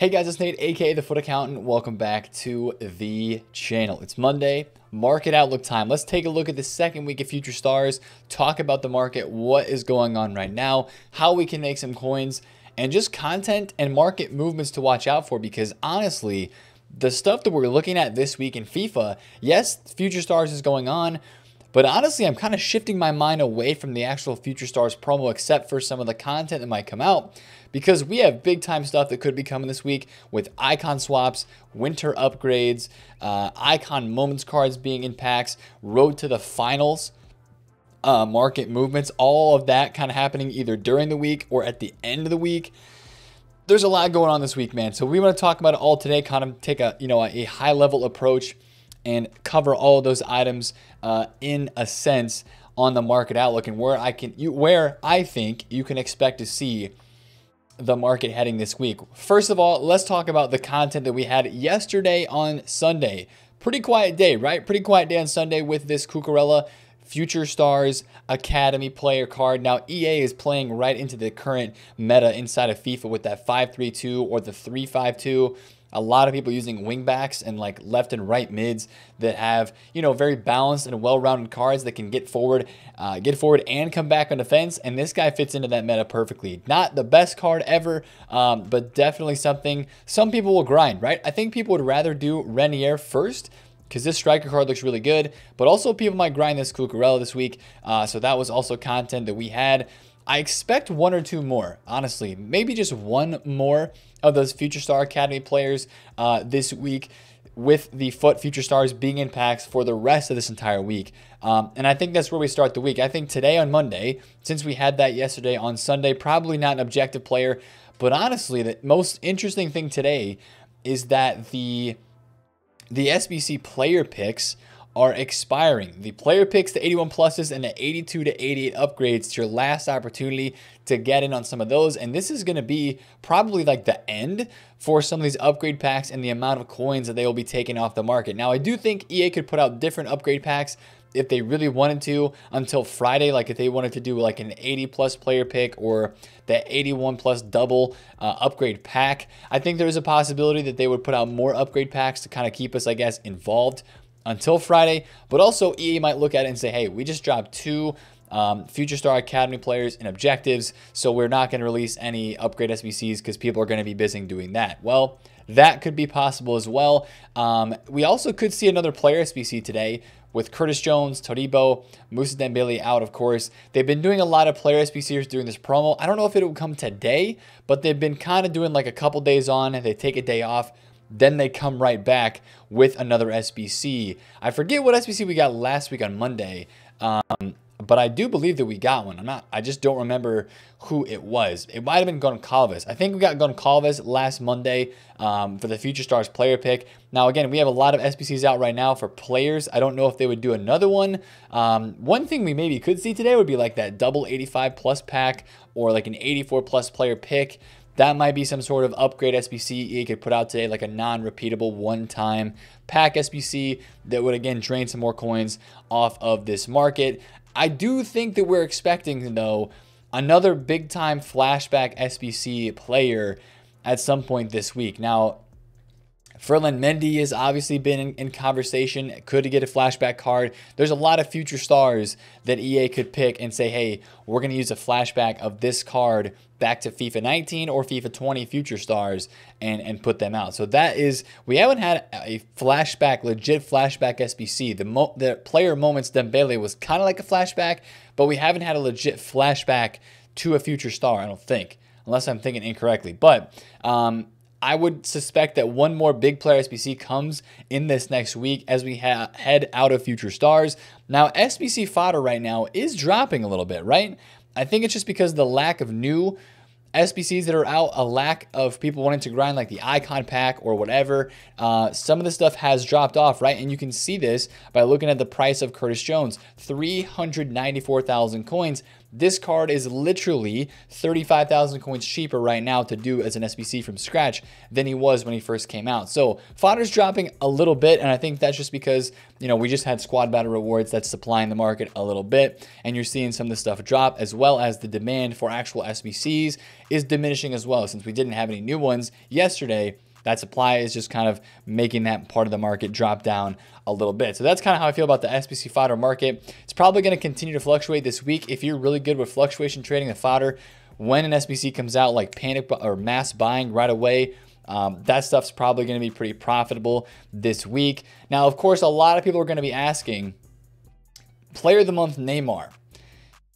Hey guys, it's Nate, aka The Foot Accountant. Welcome back to the channel. It's Monday, market outlook time. Let's take a look at the second week of Future Stars, talk about the market, what is going on right now, how we can make some coins, and just content and market movements to watch out for because honestly, the stuff that we're looking at this week in FIFA, yes, Future Stars is going on, but honestly, I'm kind of shifting my mind away from the actual Future Stars promo, except for some of the content that might come out, because we have big time stuff that could be coming this week with icon swaps, winter upgrades, uh, icon moments cards being in packs, road to the finals. Uh, market movements, all of that kind of happening either during the week or at the end of the week there's a lot going on this week, man. So we want to talk about it all today, kind of take a you know a, high level approach and cover all those items uh, in a sense on the market outlook and where I can you where I think you can expect to see the market heading this week. First of all, let's talk about the content that we had yesterday on Sunday. Pretty quiet day, right? Pretty quiet day on Sunday with this Cucurella Future Stars Academy player card. Now, EA is playing right into the current meta inside of FIFA with that 532 or the 352 a lot of people using wingbacks and like left and right mids that have you know very balanced and well-rounded cards that can get forward uh, get forward and come back on defense and this guy fits into that meta perfectly not the best card ever um, but definitely something some people will grind right i think people would rather do renier first because this striker card looks really good. But also, people might grind this Cucurella this week. Uh, so that was also content that we had. I expect one or two more, honestly. Maybe just one more of those Future Star Academy players uh, this week with the foot future stars being in packs for the rest of this entire week. Um, and I think that's where we start the week. I think today on Monday, since we had that yesterday on Sunday, probably not an objective player, but honestly, the most interesting thing today is that the the SBC player picks are expiring. The player picks, the 81 pluses, and the 82 to 88 upgrades. to your last opportunity to get in on some of those. And this is going to be probably like the end for some of these upgrade packs and the amount of coins that they will be taking off the market. Now, I do think EA could put out different upgrade packs if they really wanted to until Friday. Like if they wanted to do like an 80 plus player pick or the 81 plus double uh, upgrade pack, I think there's a possibility that they would put out more upgrade packs to kind of keep us, I guess, involved until Friday. But also EA might look at it and say, hey, we just dropped two um, Future Star Academy players and objectives. So we're not going to release any upgrade SBCs because people are going to be busy doing that. Well, that could be possible as well. Um, we also could see another player SBC today with Curtis Jones, Todibo, Musa Dembele out, of course. They've been doing a lot of player SBCs during this promo. I don't know if it will come today, but they've been kind of doing like a couple days on and they take a day off. Then they come right back with another SBC. I forget what SBC we got last week on Monday. Um, but I do believe that we got one. I'm not, I just don't remember who it was. It might have been Goncalves. I think we got Goncalves last Monday um, for the Future Stars player pick. Now, again, we have a lot of SBCs out right now for players. I don't know if they would do another one. Um, one thing we maybe could see today would be like that double 85 plus pack or like an 84 plus player pick. That might be some sort of upgrade SBC EA could put out today, like a non-repeatable one-time pack SBC that would again drain some more coins off of this market. I do think that we're expecting, though, another big time flashback SBC player at some point this week. Now, Ferland Mendy has obviously been in, in conversation. Could he get a flashback card? There's a lot of future stars that EA could pick and say, hey, we're going to use a flashback of this card back to FIFA 19 or FIFA 20 future stars and, and put them out. So that is, we haven't had a flashback, legit flashback SBC. The, mo- the player moments Dembele was kind of like a flashback, but we haven't had a legit flashback to a future star, I don't think, unless I'm thinking incorrectly. But um, I would suspect that one more big player SBC comes in this next week as we head out of Future Stars. Now, SBC fodder right now is dropping a little bit, right? I think it's just because the lack of new SBCs that are out, a lack of people wanting to grind like the icon pack or whatever. Uh, some of the stuff has dropped off, right? And you can see this by looking at the price of Curtis Jones, 394,000 coins. This card is literally 35,000 coins cheaper right now to do as an SBC from scratch than he was when he first came out. So fodder's dropping a little bit, and I think that's just because, you know, we just had squad battle rewards that's supplying the market a little bit, and you're seeing some of the stuff drop, as well as the demand for actual SBCs is diminishing as well, since we didn't have any new ones yesterday that supply is just kind of making that part of the market drop down a little bit. So that's kind of how I feel about the SBC fodder market. It's probably going to continue to fluctuate this week. If you're really good with fluctuation trading the fodder, when an SBC comes out, like panic or mass buying right away, um, that stuff's probably going to be pretty profitable this week. Now, of course, a lot of people are going to be asking, player of the month Neymar.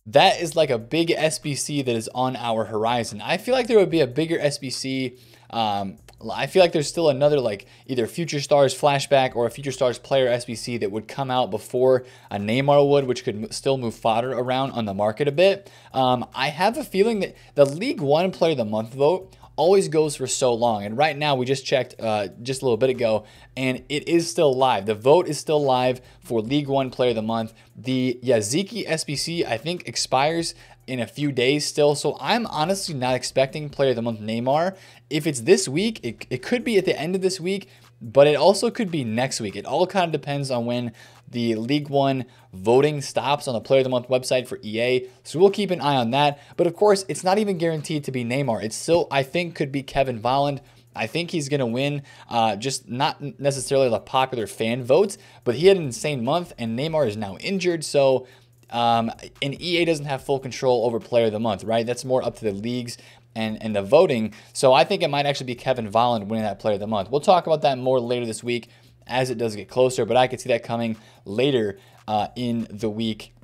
That is like a big SBC that is on our horizon. I feel like there would be a bigger SBC um, I feel like there's still another like either future stars flashback or a future stars player SBC that would come out before a Neymar would, which could still move fodder around on the market a bit. Um, I have a feeling that the League One Player of the Month vote always goes for so long. And right now, we just checked uh, just a little bit ago, and it is still live. The vote is still live for League One Player of the Month. The Yaziki SBC, I think, expires in a few days still. So I'm honestly not expecting player of the month Neymar. If it's this week, it, it could be at the end of this week, but it also could be next week. It all kind of depends on when the League One voting stops on the Player of the Month website for EA. So we'll keep an eye on that. But of course, it's not even guaranteed to be Neymar. It still, I think, could be Kevin Volland. I think he's going to win, uh, just not necessarily the popular fan votes, but he had an insane month, and Neymar is now injured. So um, and EA doesn't have full control over player of the month, right? That's more up to the leagues and, and the voting. So I think it might actually be Kevin Volland winning that player of the month. We'll talk about that more later this week as it does get closer, but I could see that coming later uh, in the week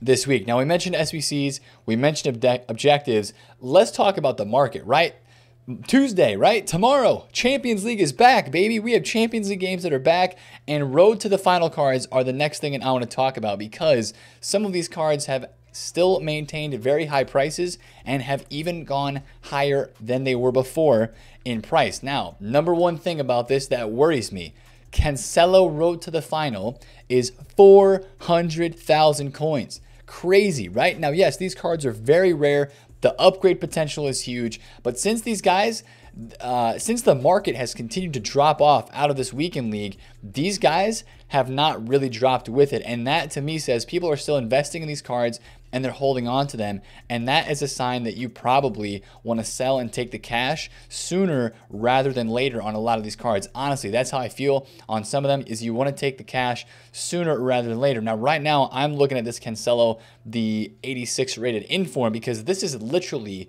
this week. Now, we mentioned SBCs, we mentioned objectives. Let's talk about the market, right? Tuesday, right? Tomorrow, Champions League is back, baby. We have Champions League games that are back, and Road to the Final cards are the next thing that I want to talk about because some of these cards have still maintained very high prices and have even gone higher than they were before in price. Now, number one thing about this that worries me Cancelo Road to the Final is 400,000 coins crazy, right? Now, yes, these cards are very rare, the upgrade potential is huge. But since these guys, uh, since the market has continued to drop off out of this weekend league, these guys have not really dropped with it. And that to me says people are still investing in these cards and they're holding on to them. And that is a sign that you probably want to sell and take the cash sooner rather than later on a lot of these cards. Honestly, that's how I feel on some of them is you want to take the cash sooner rather than later. Now, right now, I'm looking at this Cancelo, the 86 rated inform, because this is literally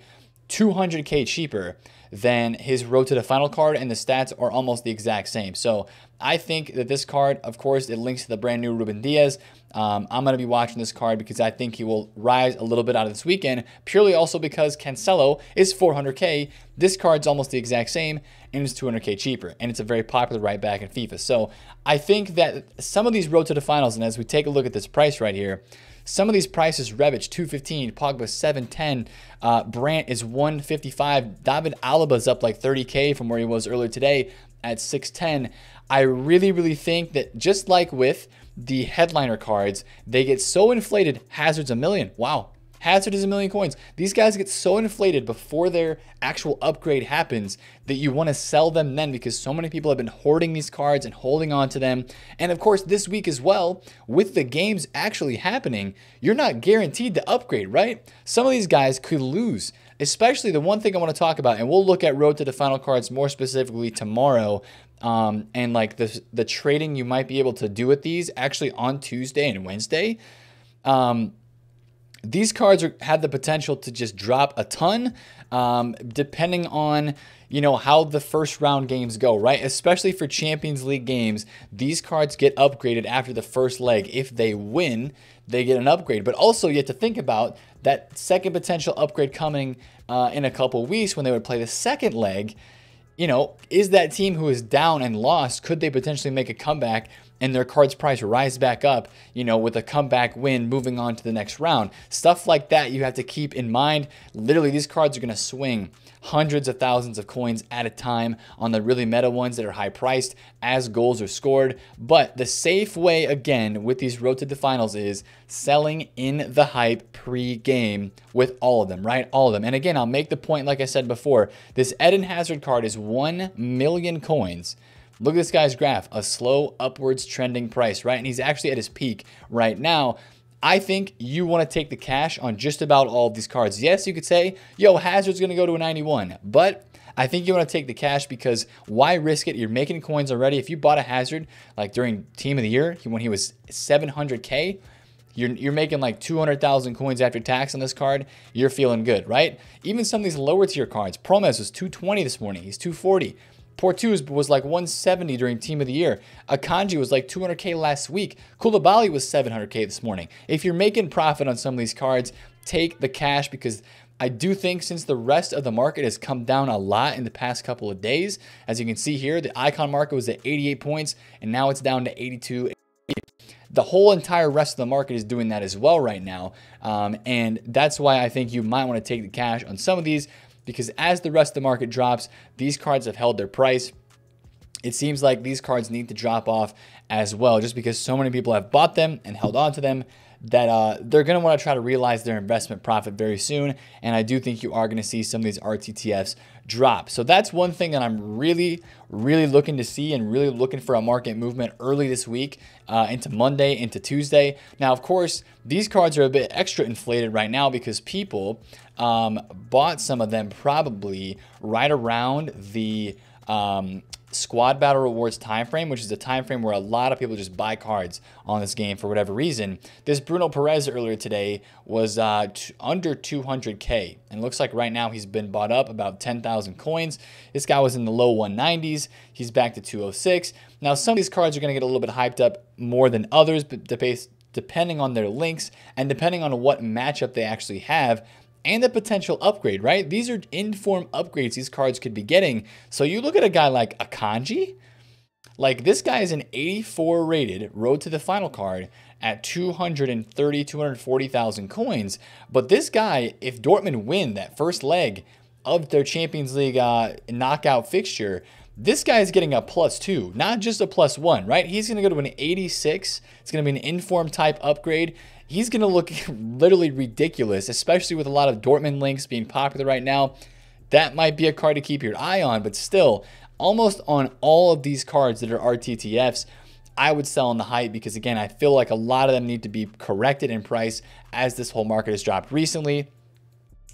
200K cheaper then his road to the final card and the stats are almost the exact same. So I think that this card, of course, it links to the brand new Ruben Diaz. Um, I'm going to be watching this card because I think he will rise a little bit out of this weekend, purely also because Cancelo is 400k. This card's almost the exact same and it's 200k cheaper, and it's a very popular right back in FIFA. So I think that some of these road to the finals, and as we take a look at this price right here, some of these prices, Rebic 215, Pogba 710, uh, Brandt is 155, David Alaba's up like 30K from where he was earlier today at 610. I really, really think that just like with the headliner cards, they get so inflated. Hazard's a million. Wow, Hazard is a million coins. These guys get so inflated before their actual upgrade happens that you want to sell them then because so many people have been hoarding these cards and holding on to them. And of course, this week as well, with the games actually happening, you're not guaranteed to upgrade, right? Some of these guys could lose especially the one thing I want to talk about, and we'll look at Road to the Final Cards more specifically tomorrow, um, and like the the trading you might be able to do with these actually on Tuesday and Wednesday. Um, these cards are, had the potential to just drop a ton, um, depending on you know how the first round games go, right? Especially for Champions League games, these cards get upgraded after the first leg. If they win, they get an upgrade. But also, you have to think about that second potential upgrade coming uh, in a couple weeks when they would play the second leg. You know, is that team who is down and lost could they potentially make a comeback? and their card's price rise back up, you know, with a comeback win moving on to the next round. Stuff like that you have to keep in mind. Literally, these cards are going to swing hundreds of thousands of coins at a time on the really meta ones that are high priced as goals are scored. But the safe way, again, with these road to the finals is selling in the hype pre game with all of them, right? All of them. And again, I'll make the point, like I said before, this Eden Hazard card is 1 million coins. Look at this guy's graph, a slow upwards trending price, right? And he's actually at his peak right now. I think you want to take the cash on just about all of these cards. Yes, you could say, yo, Hazard's going to go to a 91, but I think you want to take the cash because why risk it? You're making coins already. If you bought a Hazard, like during Team of the Year, when he was 700K, you're, you're making like 200,000 coins after tax on this card. You're feeling good, right? Even some of these lower tier cards, Promes was 220 this morning. He's 240. Portus was like 170 during Team of the Year. Akanji was like 200K last week. Koulibaly was 700K this morning. If you're making profit on some of these cards, take the cash because I do think since the rest of the market has come down a lot in the past couple of days, as you can see here, the icon market was at 88 points and now it's down to 82. The whole entire rest of the market is doing that as well right now. Um, and that's why I think you might want to take the cash on some of these because as the rest of the market drops, these cards have held their price. It seems like these cards need to drop off as well, just because so many people have bought them and held on to them that uh, they're going to want to try to realize their investment profit very soon. And I do think you are going to see some of these RTTFs drop. So that's one thing that I'm really, really looking to see and really looking for a market movement early this week uh, into Monday, into Tuesday. Now, of course, these cards are a bit extra inflated right now because people um, bought some of them probably right around the um, squad battle rewards time frame, which is a time frame where a lot of people just buy cards on this game for whatever reason. This Bruno Perez earlier today was uh, under 200k, and looks like right now he's been bought up about 10,000 coins. This guy was in the low 190s. He's back to 206. Now some of these cards are going to get a little bit hyped up more than others, but depending on their links and depending on what matchup they actually have and the potential upgrade, right? These are in-form upgrades these cards could be getting. So you look at a guy like Akanji, like this guy is an 84 rated road to the final card at 230, 240,000 coins. But this guy, if Dortmund win that first leg of their Champions League uh, knockout fixture, this guy is getting a plus two, not just a plus one, right? He's going to go to an 86. It's going to be an inform type upgrade. He's going to look literally ridiculous, especially with a lot of Dortmund links being popular right now. That might be a card to keep your eye on, but still, almost on all of these cards that are RTTFs, I would sell on the hype because again, I feel like a lot of them need to be corrected in price as this whole market has dropped recently.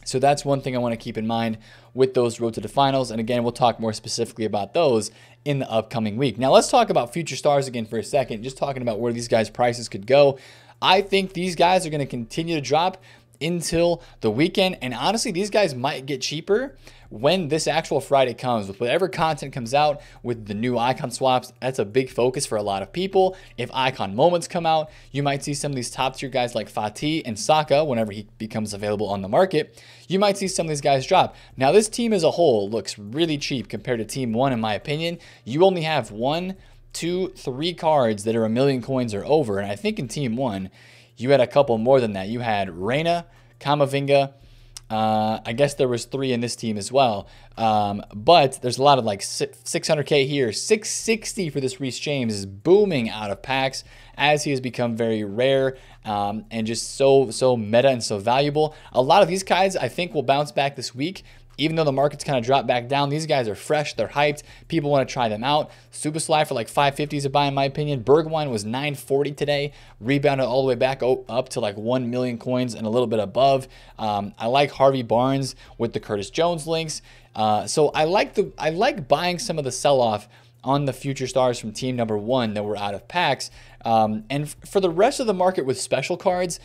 So that's one thing I want to keep in mind with those road to the finals. And again, we'll talk more specifically about those in the upcoming week. Now, let's talk about future stars again for a second, just talking about where these guys' prices could go. I think these guys are going to continue to drop until the weekend. And honestly, these guys might get cheaper when this actual Friday comes with whatever content comes out with the new icon swaps. That's a big focus for a lot of people. If icon moments come out, you might see some of these top tier guys like Fatih and Saka whenever he becomes available on the market. You might see some of these guys drop. Now, this team as a whole looks really cheap compared to team one, in my opinion. You only have one, two, three cards that are a million coins or over. And I think in team one, you had a couple more than that. You had Reyna, Kamavinga. Uh, I guess there was three in this team as well. Um, but there's a lot of like 600K here. 660 for this Reese James is booming out of packs as he has become very rare um, and just so, so meta and so valuable. A lot of these guys I think will bounce back this week even though the market's kind of dropped back down, these guys are fresh, they're hyped, people want to try them out. Super Sly for like 550 is a buy in my opinion. Bergwine was 940 today, rebounded all the way back up to like 1 million coins and a little bit above. Um, I like Harvey Barnes with the Curtis Jones links. Uh, so I like the I like buying some of the sell-off on the future stars from team number one that were out of packs. Um, and for the rest of the market with special cards,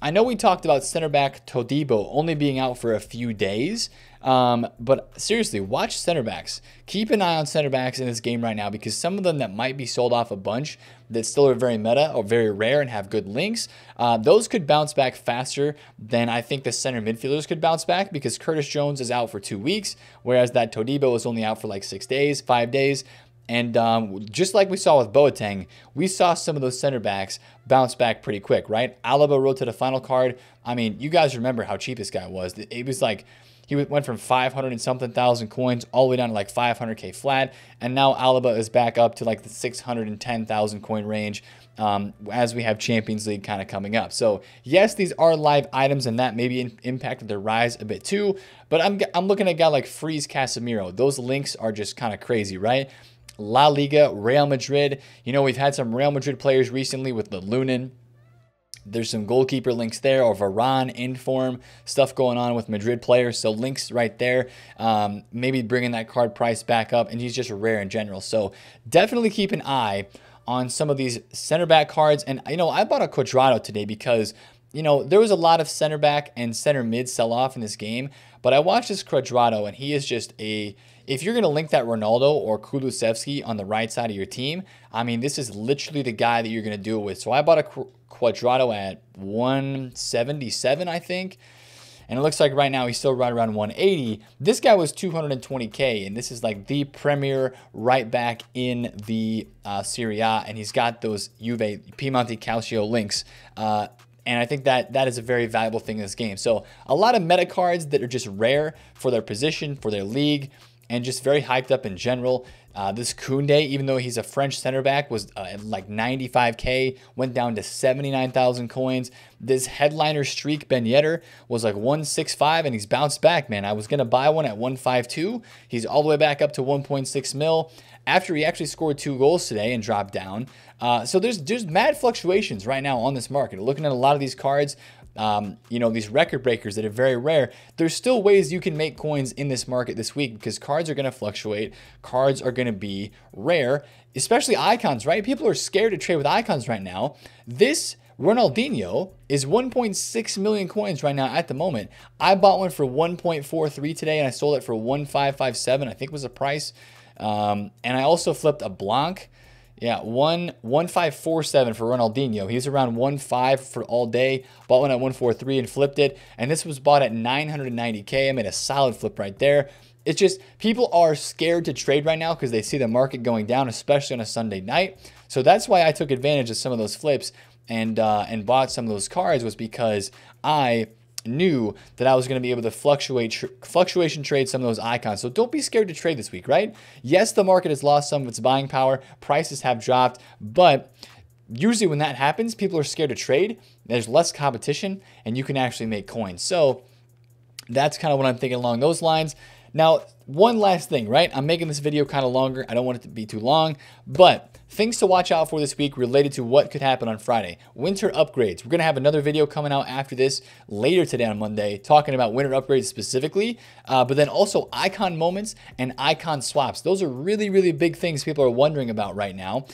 I know we talked about center back Todibo only being out for a few days, um, but seriously, watch center backs. Keep an eye on center backs in this game right now because some of them that might be sold off a bunch that still are very meta or very rare and have good links, uh, those could bounce back faster than I think the center midfielders could bounce back because Curtis Jones is out for two weeks, whereas that Todibo is only out for like six days, five days. And um, just like we saw with Boateng, we saw some of those center backs bounce back pretty quick, right? Alaba rode to the final card. I mean, you guys remember how cheap this guy was. It was like he went from 500 and something thousand coins all the way down to like 500K flat. And now Alaba is back up to like the 610,000 coin range um, as we have Champions League kind of coming up. So yes, these are live items and that maybe in- impacted their rise a bit too. But I'm, I'm looking at a guy like Freeze Casemiro. Those links are just kind of crazy, right? La Liga, Real Madrid. You know, we've had some Real Madrid players recently with the Lunin there's some goalkeeper links there, or Varane in form, stuff going on with Madrid players. So links right there. Um, maybe bringing that card price back up, and he's just rare in general. So definitely keep an eye on some of these center back cards. And you know, I bought a Quadrado today because you know, there was a lot of center back and center mid sell off in this game, but I watched this Quadrado and he is just a if you're going to link that Ronaldo or Kulusevski on the right side of your team, I mean, this is literally the guy that you're going to do it with. So I bought a Quadrato at 177, I think. And it looks like right now he's still right around 180. This guy was 220K, and this is like the premier right back in the uh, Serie A, and he's got those Juve Piemonte Calcio links. Uh, and I think that that is a very valuable thing in this game. So a lot of meta cards that are just rare for their position, for their league, and just very hyped up in general. Uh, this Koundé, even though he's a French center back, was uh, like 95K, went down to 79,000 coins. This headliner streak, Ben Yedder, was like 165 and he's bounced back, man. I was going to buy one at 152. He's all the way back up to 1.6 mil after he actually scored two goals today and dropped down. Uh, so there's, there's mad fluctuations right now on this market. Looking at a lot of these cards, um, you know, these record breakers that are very rare, there's still ways you can make coins in this market this week because cards are going to fluctuate. Cards are going to be rare, especially icons, right? People are scared to trade with icons right now. This Ronaldinho is 1.6 million coins right now at the moment. I bought one for 1.43 today and I sold it for 1.557, I think was the price. Um, and I also flipped a Blanc yeah, one one five four seven for Ronaldinho. He was around one five for all day. Bought one at one four three and flipped it. And this was bought at 990k. I made a solid flip right there. It's just people are scared to trade right now because they see the market going down, especially on a Sunday night. So that's why I took advantage of some of those flips and uh, and bought some of those cards was because I knew that I was going to be able to fluctuate tr fluctuation trade some of those icons. So don't be scared to trade this week, right? Yes, the market has lost some of its buying power. Prices have dropped, but usually when that happens, people are scared to trade. There's less competition and you can actually make coins. So that's kind of what I'm thinking along those lines. Now, one last thing, right? I'm making this video kind of longer. I don't want it to be too long, but things to watch out for this week related to what could happen on Friday. Winter upgrades. We're going to have another video coming out after this later today on Monday, talking about winter upgrades specifically, uh, but then also icon moments and icon swaps. Those are really, really big things people are wondering about right now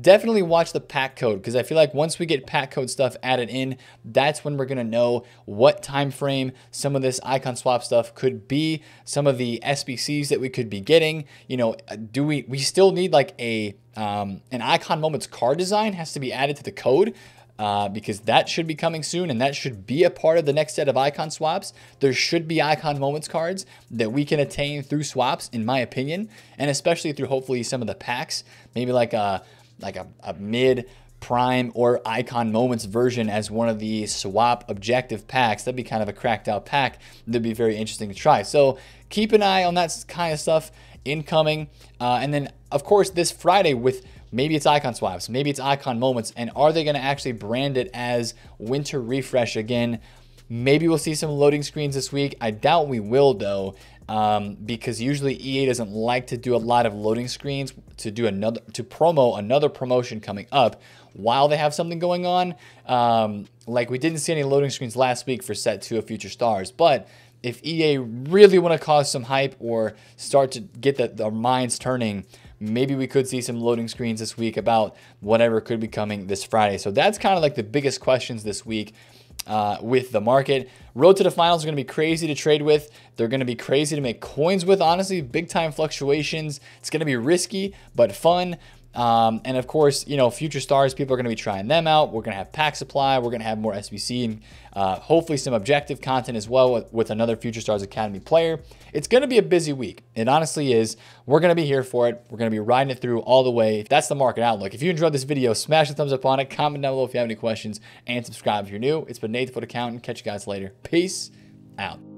definitely watch the pack code because I feel like once we get pack code stuff added in, that's when we're gonna know what time frame some of this icon swap stuff could be, some of the SBCs that we could be getting. You know, uh, do we we still need like a um, an icon moments card design has to be added to the code. Uh, because that should be coming soon and that should be a part of the next set of icon swaps. There should be icon moments cards that we can attain through swaps, in my opinion, and especially through hopefully some of the packs, maybe like a, uh, like a, a mid prime or icon moments version as one of the swap objective packs. That'd be kind of a cracked out pack. That'd be very interesting to try. So keep an eye on that kind of stuff incoming. Uh, and then of course this Friday with maybe it's icon swaps, maybe it's icon moments. And are they going to actually brand it as winter refresh again? Maybe we'll see some loading screens this week. I doubt we will though um, because usually EA doesn't like to do a lot of loading screens to do another to promo another promotion coming up while they have something going on. Um, like we didn't see any loading screens last week for Set Two of Future Stars, but if EA really want to cause some hype or start to get the, their minds turning, maybe we could see some loading screens this week about whatever could be coming this Friday. So that's kind of like the biggest questions this week uh, with the market. Road to the finals are going to be crazy to trade with. They're going to be crazy to make coins with, honestly, big time fluctuations. It's going to be risky, but fun. Um, and of course, you know, future stars, people are going to be trying them out. We're going to have pack supply. We're going to have more SBC and uh, hopefully some objective content as well with, with, another Future Stars Academy player. It's going to be a busy week. It honestly is. We're going to be here for it. We're going to be riding it through all the way. That's the market outlook. If you enjoyed this video, smash the thumbs up on it. Comment down below if you have any questions and subscribe if you're new. It's been Nate the Foot Accountant. Catch you guys later. Peace out.